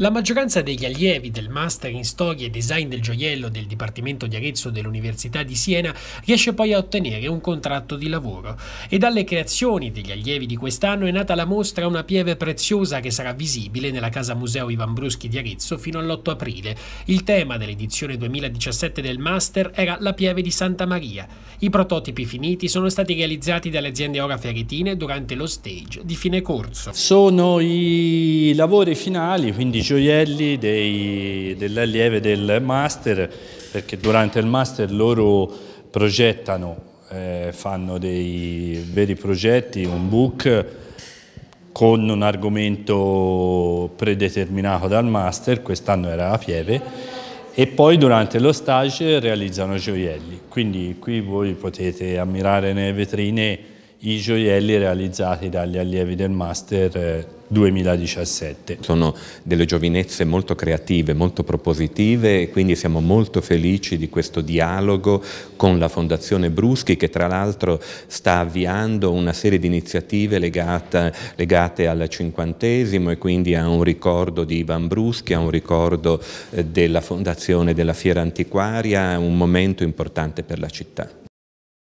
La maggioranza degli allievi del Master in Storia e Design del Gioiello del Dipartimento di Arezzo dell'Università di Siena riesce poi a ottenere un contratto di lavoro e dalle creazioni degli allievi di quest'anno è nata la mostra Una pieve preziosa che sarà visibile nella Casa Museo Ivan Bruschi di Arezzo fino all'8 aprile. Il tema dell'edizione 2017 del Master era La pieve di Santa Maria. I prototipi finiti sono stati realizzati dalle aziende Ora Ferretine durante lo stage di fine corso. Sono i lavori finali, quindi gioielli dei, delle del master perché durante il master loro progettano, eh, fanno dei veri progetti, un book con un argomento predeterminato dal master, quest'anno era la pieve, e poi durante lo stage realizzano gioielli. Quindi qui voi potete ammirare nelle vetrine i gioielli realizzati dagli allievi del master 2017. Eh, Sono delle giovinezze molto creative, molto propositive e quindi siamo molto felici di questo dialogo con la Fondazione Bruschi che tra l'altro sta avviando una serie di iniziative legate, legate al cinquantesimo e quindi a un ricordo di Ivan Bruschi, a un ricordo eh, della Fondazione della Fiera Antiquaria, un momento importante per la città.